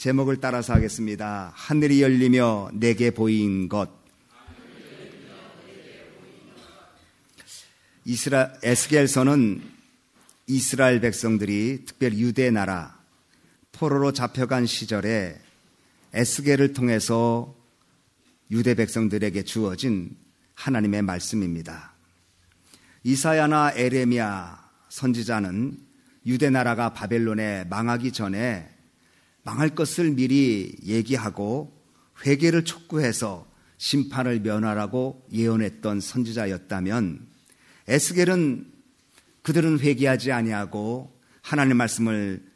제목을 따라서 하겠습니다. 하늘이 열리며 내게 보인 것. 이스라 에스겔서는 이스라엘 백성들이 특별 유대 나라 포로로 잡혀간 시절에 에스겔을 통해서 유대 백성들에게 주어진 하나님의 말씀입니다. 이사야나 에레미야 선지자는 유대 나라가 바벨론에 망하기 전에 망할 것을 미리 얘기하고 회개를 촉구해서 심판을 면하라고 예언했던 선지자였다면 에스겔은 그들은 회개하지 아니하고 하나님의 말씀을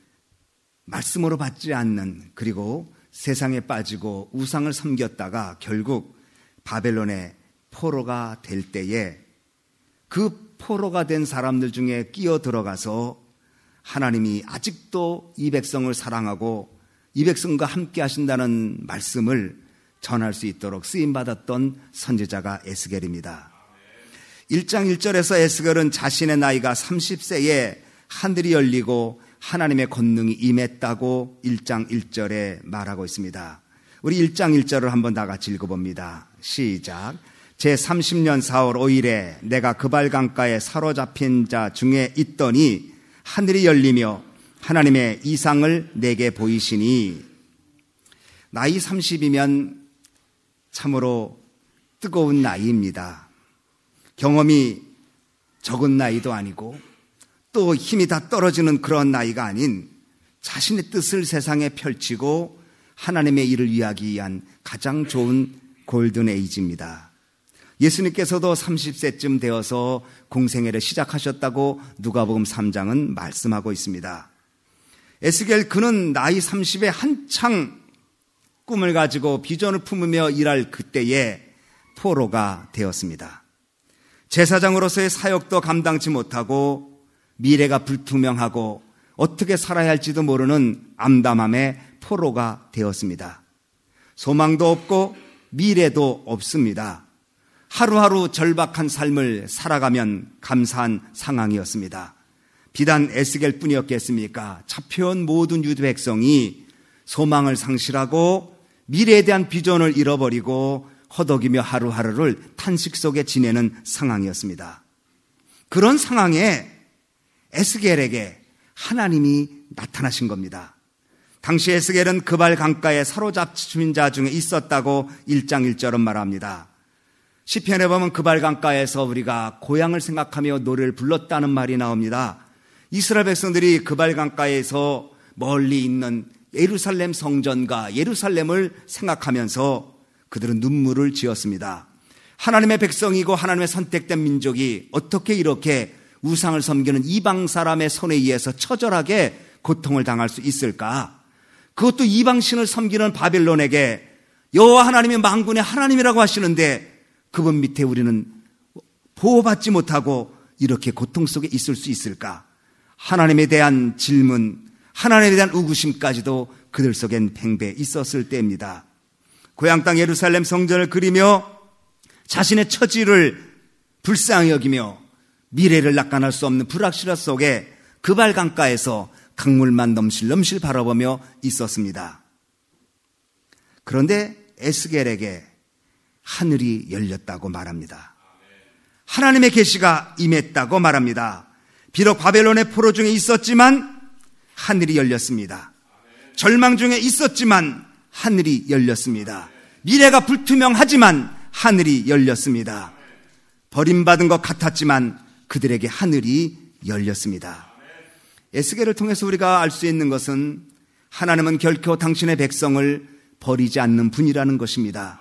말씀으로 받지 않는 그리고 세상에 빠지고 우상을 섬겼다가 결국 바벨론의 포로가 될 때에 그 포로가 된 사람들 중에 끼어 들어가서 하나님이 아직도 이 백성을 사랑하고 이 백성과 함께 하신다는 말씀을 전할 수 있도록 쓰임받았던 선지자가 에스겔입니다. 1장 1절에서 에스겔은 자신의 나이가 30세에 하늘이 열리고 하나님의 권능이 임했다고 1장 1절에 말하고 있습니다. 우리 1장 1절을 한번 다 같이 읽어봅니다. 시작. 제 30년 4월 5일에 내가 그발강가에 사로잡힌 자 중에 있더니 하늘이 열리며 하나님의 이상을 내게 보이시니 나이 30이면 참으로 뜨거운 나이입니다. 경험이 적은 나이도 아니고 또 힘이 다 떨어지는 그런 나이가 아닌 자신의 뜻을 세상에 펼치고 하나님의 일을 이하기 위한 가장 좋은 골든 에이지입니다. 예수님께서도 30세쯤 되어서 공생애를 시작하셨다고 누가복음 3장은 말씀하고 있습니다. 에스겔 그는 나이 30에 한창 꿈을 가지고 비전을 품으며 일할 그때에 포로가 되었습니다. 제사장으로서의 사역도 감당치 못하고 미래가 불투명하고 어떻게 살아야 할지도 모르는 암담함의 포로가 되었습니다. 소망도 없고 미래도 없습니다. 하루하루 절박한 삶을 살아가면 감사한 상황이었습니다. 비단 에스겔 뿐이었겠습니까? 잡혀온 모든 유대 백성이 소망을 상실하고 미래에 대한 비전을 잃어버리고 허덕이며 하루하루를 탄식 속에 지내는 상황이었습니다. 그런 상황에 에스겔에게 하나님이 나타나신 겁니다. 당시 에스겔은 그발 강가에 사로잡힌 자 중에 있었다고 1장 1절은 말합니다. 시편에 보면 그발 강가에서 우리가 고향을 생각하며 노래를 불렀다는 말이 나옵니다. 이스라엘 백성들이 그발강가에서 멀리 있는 예루살렘 성전과 예루살렘을 생각하면서 그들은 눈물을 지었습니다. 하나님의 백성이고 하나님의 선택된 민족이 어떻게 이렇게 우상을 섬기는 이방 사람의 손에 의해서 처절하게 고통을 당할 수 있을까? 그것도 이방신을 섬기는 바벨론에게 여호와 하나님의 망군의 하나님이라고 하시는데 그분 밑에 우리는 보호받지 못하고 이렇게 고통 속에 있을 수 있을까? 하나님에 대한 질문, 하나님에 대한 우구심까지도 그들 속엔 팽배 있었을 때입니다. 고향 땅 예루살렘 성전을 그리며 자신의 처지를 불쌍히 여기며 미래를 낙관할 수 없는 불확실한 속에 그발강가에서 강물만 넘실넘실 바라보며 있었습니다. 그런데 에스겔에게 하늘이 열렸다고 말합니다. 하나님의 계시가 임했다고 말합니다. 비록 바벨론의 포로 중에 있었지만 하늘이 열렸습니다. 절망 중에 있었지만 하늘이 열렸습니다. 미래가 불투명하지만 하늘이 열렸습니다. 버림받은 것 같았지만 그들에게 하늘이 열렸습니다. 에스겔을 통해서 우리가 알 수 있는 것은 하나님은 결코 당신의 백성을 버리지 않는 분이라는 것입니다.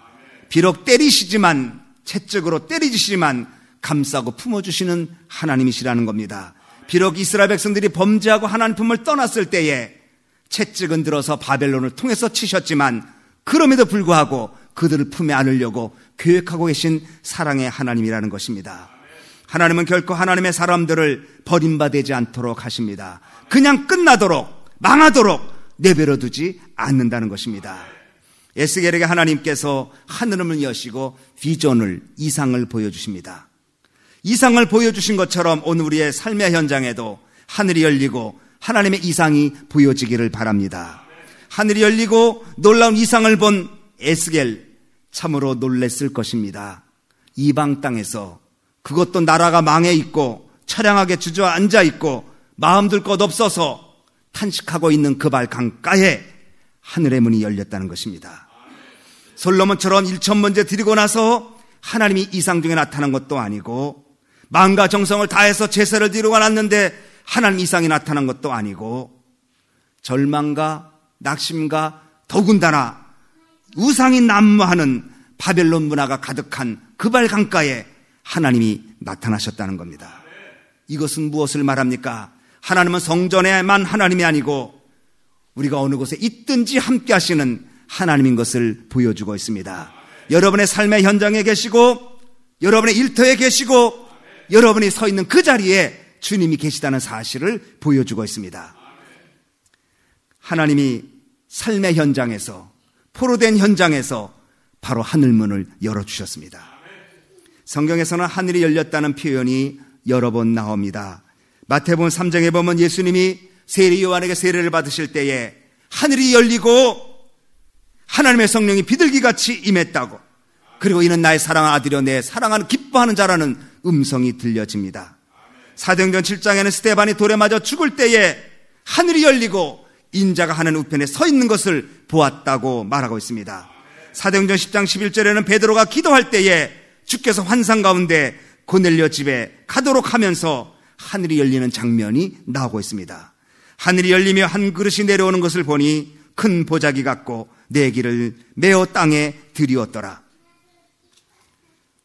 비록 때리시지만 채찍으로 때리시지만 감싸고 품어주시는 하나님이시라는 겁니다. 비록 이스라엘 백성들이 범죄하고 하나님 품을 떠났을 때에 채찍은 들어서 바벨론을 통해서 치셨지만 그럼에도 불구하고 그들을 품에 안으려고 계획하고 계신 사랑의 하나님이라는 것입니다. 하나님은 결코 하나님의 사람들을 버림받지 않도록 하십니다. 그냥 끝나도록 망하도록 내버려 두지 않는다는 것입니다. 에스겔에게 하나님께서 하늘음을 여시고 비전을 이상을 보여주십니다. 이상을 보여주신 것처럼 오늘 우리의 삶의 현장에도 하늘이 열리고 하나님의 이상이 보여지기를 바랍니다. 하늘이 열리고 놀라운 이상을 본 에스겔 참으로 놀랬을 것입니다. 이방 땅에서 그것도 나라가 망해 있고 처량하게 주저앉아 있고 마음둘것 없어서 탄식하고 있는 그발 강가에 하늘의 문이 열렸다는 것입니다. 솔로몬처럼 일천 번째 드리고 나서 하나님이 이상 중에 나타난 것도 아니고 마음과 정성을 다해서 제사를 드리고 왔는데 하나님 이상이 나타난 것도 아니고 절망과 낙심과 더군다나 우상이 난무하는 바벨론 문화가 가득한 그발강가에 하나님이 나타나셨다는 겁니다. 이것은 무엇을 말합니까? 하나님은 성전에만 하나님이 아니고 우리가 어느 곳에 있든지 함께 하시는 하나님인 것을 보여주고 있습니다. 여러분의 삶의 현장에 계시고 여러분의 일터에 계시고 여러분이 서 있는 그 자리에 주님이 계시다는 사실을 보여주고 있습니다. 하나님이 삶의 현장에서 포로된 현장에서 바로 하늘문을 열어주셨습니다. 성경에서는 하늘이 열렸다는 표현이 여러 번 나옵니다. 마태복음 3장에 보면 예수님이 세례 요한에게 세례를 받으실 때에 하늘이 열리고 하나님의 성령이 비둘기같이 임했다고 그리고 이는 나의 사랑하는 아들이여 내 사랑하는 기뻐하는 자라는 음성이 들려집니다. 사도행전 7장에는 스테반이 돌에 맞아 죽을 때에 하늘이 열리고 인자가 하는 우편에 서 있는 것을 보았다고 말하고 있습니다. 사도행전 10장 11절에는 베드로가 기도할 때에 주께서 환상 가운데 고넬료 집에 가도록 하면서 하늘이 열리는 장면이 나오고 있습니다. 하늘이 열리며 한 그릇이 내려오는 것을 보니 큰 보자기 같고 내 길을 메어 땅에 들이었더라.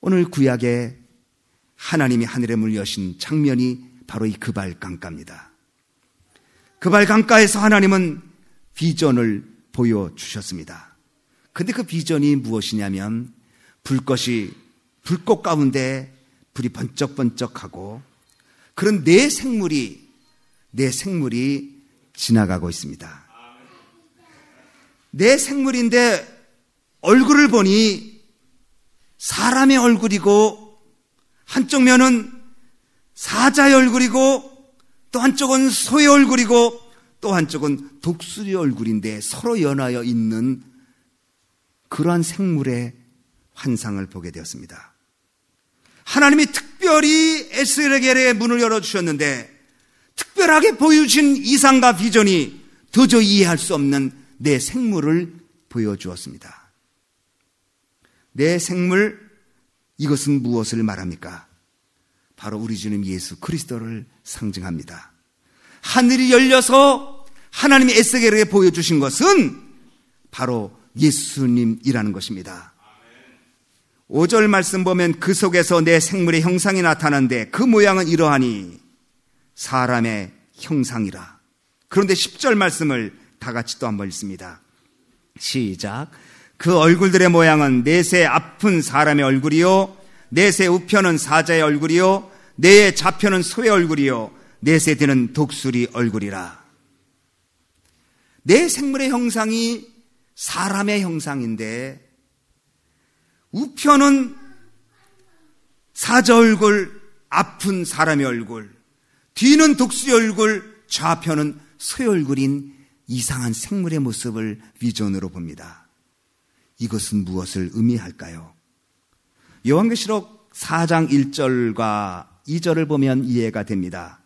오늘 구약의 하나님이 하늘에 물려신 장면이 바로 이 그발 강가입니다. 그발 강가에서 하나님은 비전을 보여주셨습니다. 근데 그 비전이 무엇이냐면 불꽃이 불꽃 가운데 불이 번쩍번쩍하고 그런 내 생물이 내 생물이 지나가고 있습니다. 내 생물인데 얼굴을 보니 사람의 얼굴이고 한쪽 면은 사자의 얼굴이고 또 한쪽은 소의 얼굴이고 또 한쪽은 독수리 얼굴인데 서로 연하여 있는 그러한 생물의 환상을 보게 되었습니다. 하나님이 특별히 에스겔의 문을 열어주셨는데 특별하게 보여주신 이상과 비전이 도저히 이해할 수 없는 내 생물을 보여주었습니다. 내 생물, 이것은 무엇을 말합니까? 바로 우리 주님 예수 그리스도를 상징합니다. 하늘이 열려서 하나님이 에스겔에게 보여주신 것은 바로 예수님이라는 것입니다. 5절 말씀 보면 그 속에서 내 생물의 형상이 나타나는데 그 모양은 이러하니 사람의 형상이라. 그런데 10절 말씀을 다 같이 또 한번 읽습니다. 시작. 그 얼굴들의 모양은 내세 아픈 사람의 얼굴이요 내세 우편은 사자의 얼굴이요 내의 좌편은 소의 얼굴이요 내세 드는 독수리 얼굴이라 내 생물의 형상이 사람의 형상인데 우편은 사자 얼굴 아픈 사람의 얼굴 뒤는 독수리 얼굴 좌편은 소의 얼굴인 이상한 생물의 모습을 위존으로 봅니다. 이것은 무엇을 의미할까요? 요한계시록 4장 1절과 2절을 보면 이해가 됩니다.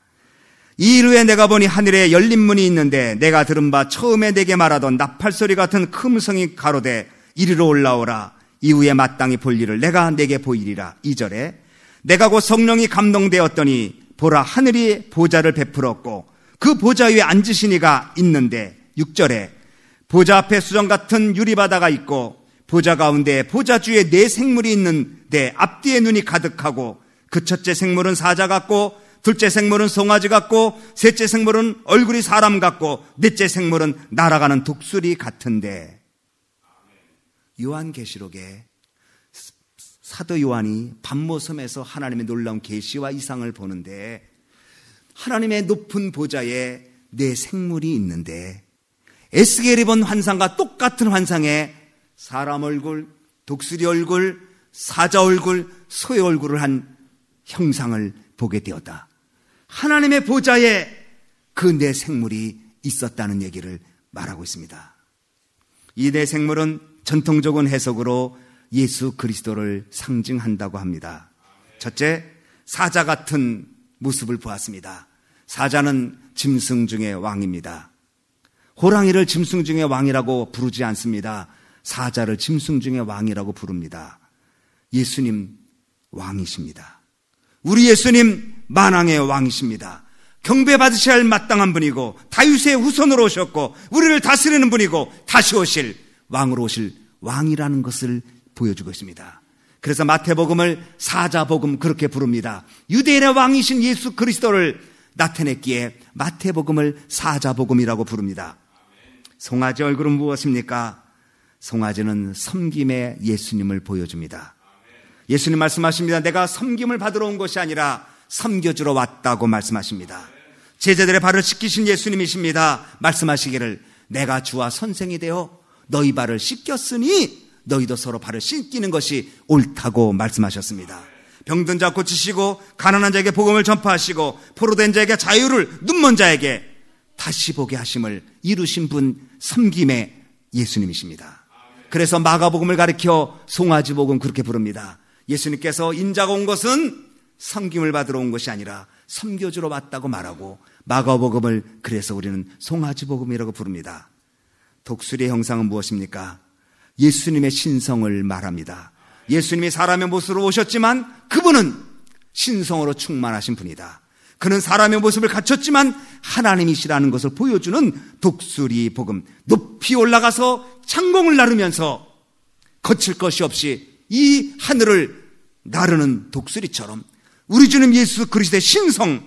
이 이후에 내가 보니 하늘에 열린 문이 있는데 내가 들은 바 처음에 내게 말하던 나팔 소리 같은 큰 성이 가로되 이리로 올라오라 이후에 마땅히 볼 일을 내가 내게 보이리라 2절에 내가 곧 성령이 감동되었더니 보라 하늘이 보좌를 베풀었고 그 보좌 위에 앉으신 이가 있는데 6절에 보좌 앞에 수정 같은 유리바다가 있고 보좌 가운데 보좌주의 네 생물이 있는데 앞뒤에 눈이 가득하고 그 첫째 생물은 사자 같고 둘째 생물은 송아지 같고 셋째 생물은 얼굴이 사람 같고 넷째 생물은 날아가는 독수리 같은데 요한계시록에 사도 요한이 밤모섬에서 하나님의 놀라운 계시와 이상을 보는데 하나님의 높은 보좌에 네 생물이 있는데 에스겔이 본 환상과 똑같은 환상에 사람 얼굴, 독수리 얼굴, 사자 얼굴, 소의 얼굴을 한 형상을 보게 되었다. 하나님의 보좌에 그 내 생물이 있었다는 얘기를 말하고 있습니다. 이 내 생물은 전통적인 해석으로 예수 그리스도를 상징한다고 합니다. 첫째, 사자 같은 모습을 보았습니다. 사자는 짐승 중의 왕입니다. 호랑이를 짐승 중의 왕이라고 부르지 않습니다. 사자를 짐승 중에 왕이라고 부릅니다. 예수님 왕이십니다. 우리 예수님 만왕의 왕이십니다. 경배 받으셔야 할 마땅한 분이고 다윗의 후손으로 오셨고 우리를 다스리는 분이고 다시 오실 왕으로 오실 왕이라는 것을 보여주고 있습니다. 그래서 마태복음을 사자복음 그렇게 부릅니다. 유대인의 왕이신 예수 그리스도를 나타냈기에 마태복음을 사자복음이라고 부릅니다. 송아지 얼굴은 무엇입니까? 송아지는 섬김의 예수님을 보여줍니다. 예수님 말씀하십니다. 내가 섬김을 받으러 온 것이 아니라 섬겨주러 왔다고 말씀하십니다. 제자들의 발을 씻기신 예수님이십니다. 말씀하시기를 내가 주와 선생이 되어 너희 발을 씻겼으니 너희도 서로 발을 씻기는 것이 옳다고 말씀하셨습니다. 병든 자 고치시고 가난한 자에게 복음을 전파하시고 포로된 자에게 자유를 눈먼 자에게 다시 보게 하심을 이루신 분 섬김의 예수님이십니다. 그래서 마가복음을 가리켜 송아지복음 그렇게 부릅니다. 예수님께서 인자가 온 것은 섬김을 받으러 온 것이 아니라 섬겨주러 왔다고 말하고 마가복음을 그래서 우리는 송아지복음이라고 부릅니다. 독수리의 형상은 무엇입니까? 예수님의 신성을 말합니다. 예수님이 사람의 모습으로 오셨지만 그분은 신성으로 충만하신 분이다. 그는 사람의 모습을 갖췄지만 하나님이시라는 것을 보여주는 독수리 복음. 높이 올라가서 창공을 나르면서 거칠 것이 없이 이 하늘을 나르는 독수리처럼 우리 주님 예수 그리스도의 신성,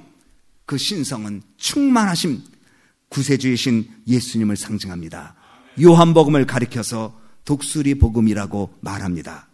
그 신성은 충만하심, 구세주이신 예수님을 상징합니다. 요한복음을 가리켜서 독수리 복음이라고 말합니다.